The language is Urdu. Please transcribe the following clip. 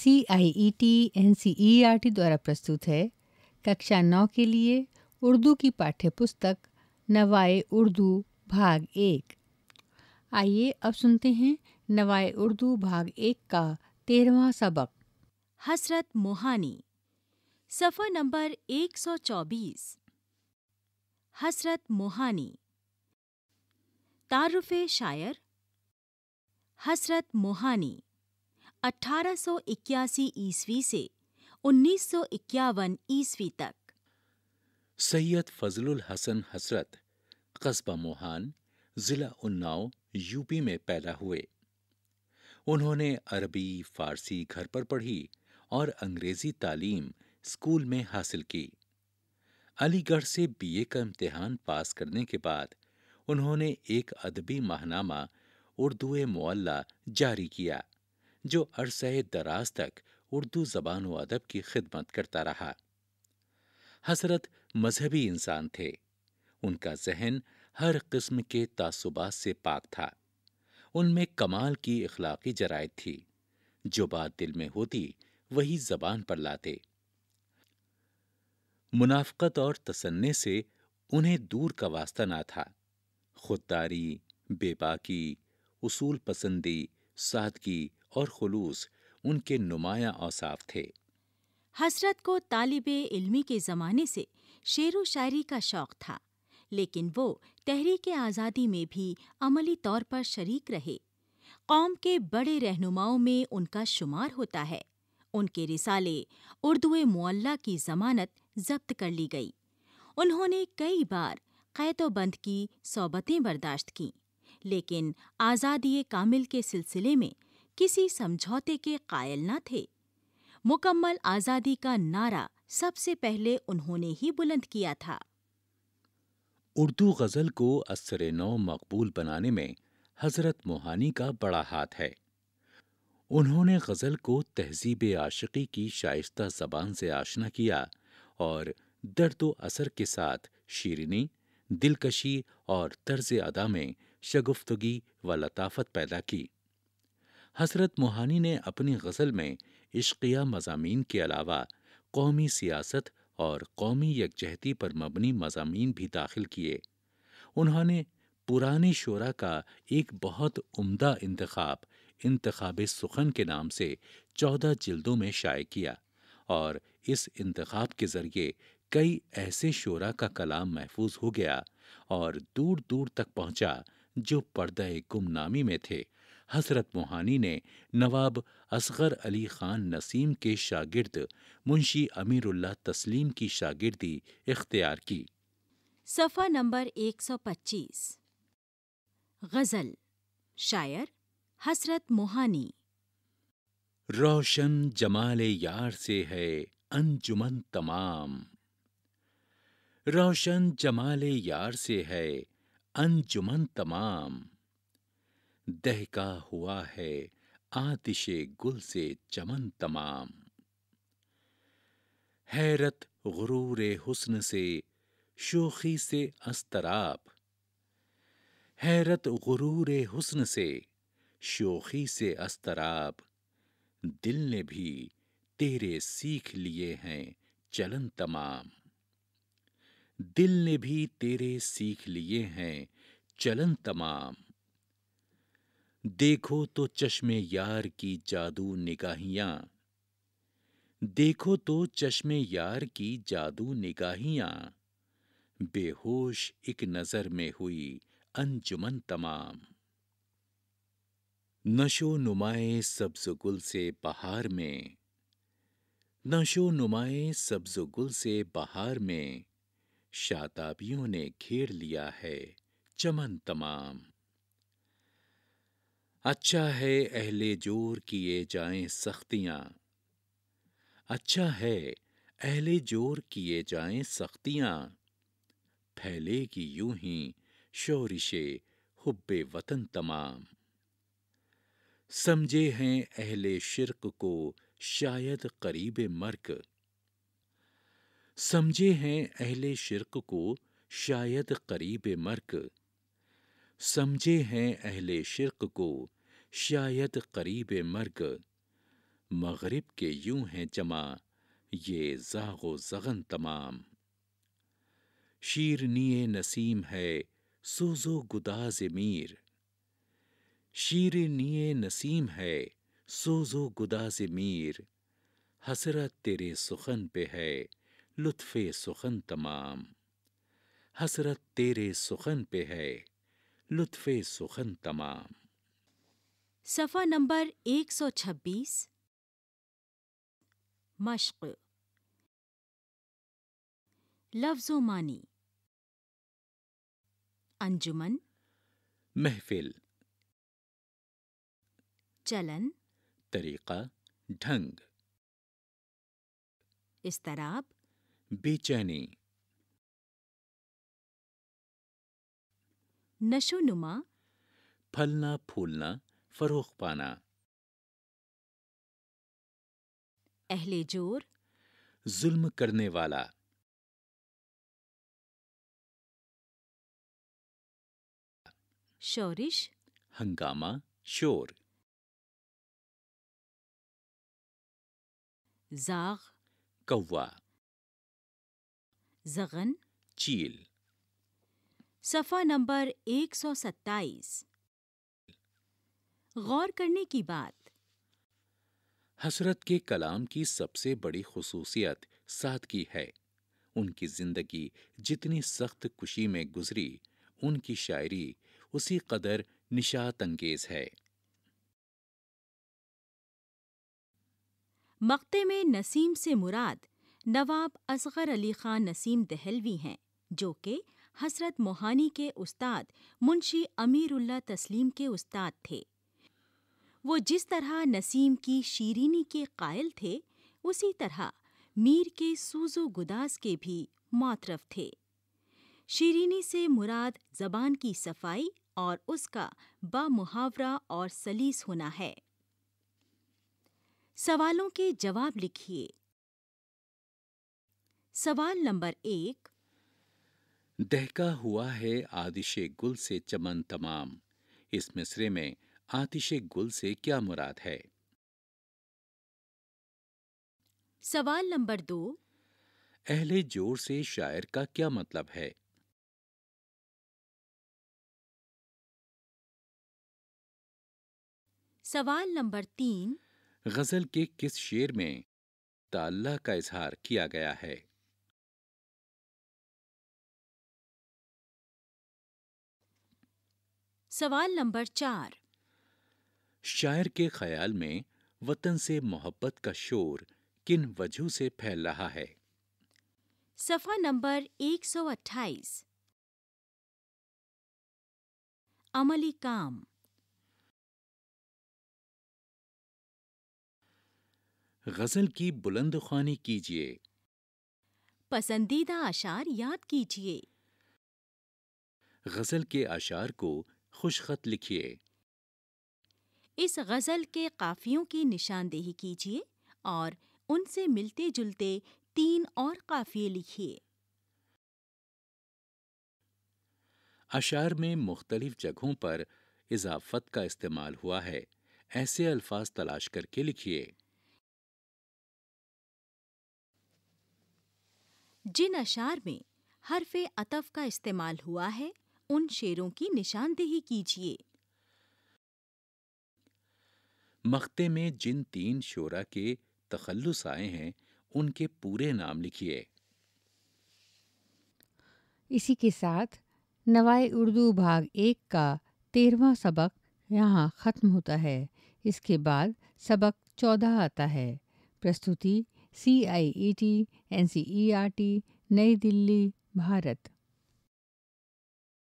C I E T N C E R T دوارا پرستا نو کے لیے اردو کی پاٹیہ پستک نوائے اردو بھاگ ایک آئیے اب سنتے ہیں نوائے اردو بھاگ ایک کا تیرواں سبق حسرت موہانی سفر نمبر ایک سو چوبیس حسرت موہانی تعارف شاعر حسرت موہانی اٹھارہ سو اکیاسی عیسوی سے انیس سو اکیاون عیسوی تک سید فضل الحسن حسرت قصبہ موہان ضلع اناؤ یو پی میں پیدا ہوئے انہوں نے عربی فارسی گھر پر پڑھی اور انگریزی تعلیم اسکول میں حاصل کی علی گڑھ سے بی اے کا امتحان پاس کرنے کے بعد انہوں نے ایک ادبی ماہنامہ اردو معلّہ جاری کیا جو عرصہ دراز تک اردو زبان و ادب کی خدمت کرتا رہا حسرت مذہبی انسان تھے ان کا ذہن ہر قسم کے تعصبات سے پاک تھا ان میں کمال کی اخلاقی جرائد تھی جو بات دل میں ہوتی وہی زبان پر لاتے منافقت اور تسنے سے انہیں دور کا واسطہ نہ تھا خودداری بے باکی اصول پسندی سادگی اور خلوص ان کے نمایاں اوصاف تھے حسرت کو طالب علمی کے زمانے سے شعر و شاعری کا شوق تھا لیکن وہ تحریک آزادی میں بھی عملی طور پر شریک رہے قوم کے بڑے رہنماؤں میں ان کا شمار ہوتا ہے ان کے رسالے اردو معلّہ کی ضمانت ضبط کر لی گئی انہوں نے کئی بار قید و بند کی صوبتیں برداشت کیں لیکن آزادی کامل کے سلسلے میں کسی سمجھوتے کے قائل نہ تھے مکمل آزادی کا نعرہ سب سے پہلے انہوں نے ہی بلند کیا تھا اردو غزل کو اثر نو مقبول بنانے میں حضرت موہانی کا بڑا ہاتھ ہے انہوں نے غزل کو تہذیب عاشقی کی شائستہ زبان سے آشنا کیا اور درد و اثر کے ساتھ شیرینی دلکشی اور طرز ادا میں شگفتگی و لطافت پیدا کی حسرت موہانی نے اپنی غزل میں عشقیہ مضامین کے علاوہ قومی سیاست اور قومی یکجہتی پر مبنی مضامین بھی داخل کیے انہوں نے پرانی شعرا کا ایک بہت عمدہ انتخاب انتخاب سخن کے نام سے چودہ جلدوں میں شائع کیا اور اس انتخاب کے ذریعے کئی ایسے شعرا کا کلام محفوظ ہو گیا اور دور دور تک پہنچا جو پردہ گم نامی میں تھے حسرت موہانی نے نواب اصغر علی خان نسیم کے شاگرد منشی امیر اللہ تسلیم کی شاگردی اختیار کی صفحہ نمبر ایک سو پچیس غزل شاعر حسرت موہانی روشن جمال یار سے ہے انجمن تمام روشن جمال یار سے ہے انجمن تمام دہ ہوا ہے آتش گل سے چمن تمام حیرت غرور حسن سے شوخی سے استراب حیرت غرور حسن سے شوخی سے استراب دل نے بھی تیرے سیکھ لیے ہیں چلن تمام دل نے بھی تیرے سیکھ لیے ہیں چلن تمام دیکھو تو چشم یار کی جادو نگاہیاں دیکھو تو چشم یار کی جادو نگاہیاں بے ہوش ایک نظر میں ہوئی انجمن تمام نشو نمائیں گل سے بہار میں نشو نمائیں گل سے بہار میں شاتابیوں نے گھیر لیا ہے چمن تمام اچھا ہے اہل جور کیے جائیں سختیاں اچھا ہے اہل جور کیے جائیں سختیاں پھیلے گی یوں ہی شورشے حب وطن تمام سمجھے ہیں اہل شرک کو شاید قریب مرگ سمجھے ہیں اہل شرک کو شاید قریب مرک سمجھے ہیں اہل شرق کو شاید قریب مرگ مغرب کے یوں ہیں جمع زاغ و زغن تمام شیر نسیم ہے سوز و گداز میر شیر نسیم ہے ہے و گداز میر حسرت تیرے سخن پہ ہے لطف سخن تمام حسرت تیرے سخن پہ ہے لطف سخن تمام صفحہ نمبر ایک سو چھبیس مشق لفظ و مانی انجمن محفل چلن طریقہ ڈھنگ استراب بے چینی نشو نما پھلنا پھولنا فروغ پانا اہل جور ظلم کرنے والا شورش ہنگامہ شور زاغ کوا زغن چیل صفحہ نمبر ایک سو ستائیس غور کرنے کی بات حسرت کے کلام کی سب سے بڑی خصوصیت سادگی ہے ان کی زندگی جتنی سخت کشی میں گزری ان کی شاعری اسی قدر نشات انگیز ہے مقتے میں نسیم سے مراد نواب اصغر علی خان نسیم دہلوی ہیں جو کہ حسرت موہانی کے استاد منشی امیر اللہ تسلیم کے استاد تھے وہ جس طرح نسیم کی شیرینی کے قائل تھے اسی طرح میر کے سوز و گداز کے بھی ماترف تھے شیرینی سے مراد زبان کی صفائی اور اس کا با محاورہ اور سلیس ہونا ہے سوالوں کے جواب لکھیے سوال نمبر ایک دہکا ہوا ہے آتش گل سے چمن تمام اس مصرے میں آتش گل سے کیا مراد ہے سوال نمبر دو اہل جور سے شاعر کا کیا مطلب ہے سوال نمبر تین غزل کے کس شعر میں تاللہ کا اظہار کیا گیا ہے سوال نمبر چار شاعر کے خیال میں وطن سے محبت کا شور کن وجہ سے پھیل رہا ہے نمبر ایک سو اٹھائیس عملی کام غزل کی بلند خوانی کیجیے پسندیدہ اشار یاد کیجیے غزل کے اشار کو خوش خط لکھیے اس غزل کے قافیوں کی نشاندہی کیجیے اور ان سے ملتے جلتے تین اور قافیے لکھیے اشعار میں مختلف جگہوں پر اضافت کا استعمال ہوا ہے ایسے الفاظ تلاش کر کے لکھیے جن اشعار میں حرف اطف کا استعمال ہوا ہے ان شیروں کی نشاندہی کیجیے مختے میں جن تین شورا کے تخلص آئے ہیں ان کے پورے نام لکھیے نوائے اردو بھاگ ایک کا تیرواں سبق یہاں ختم ہوتا ہے اس کے بعد سبق چودہ آتا ہے C I E T N C E R T Nai Delhi Bharat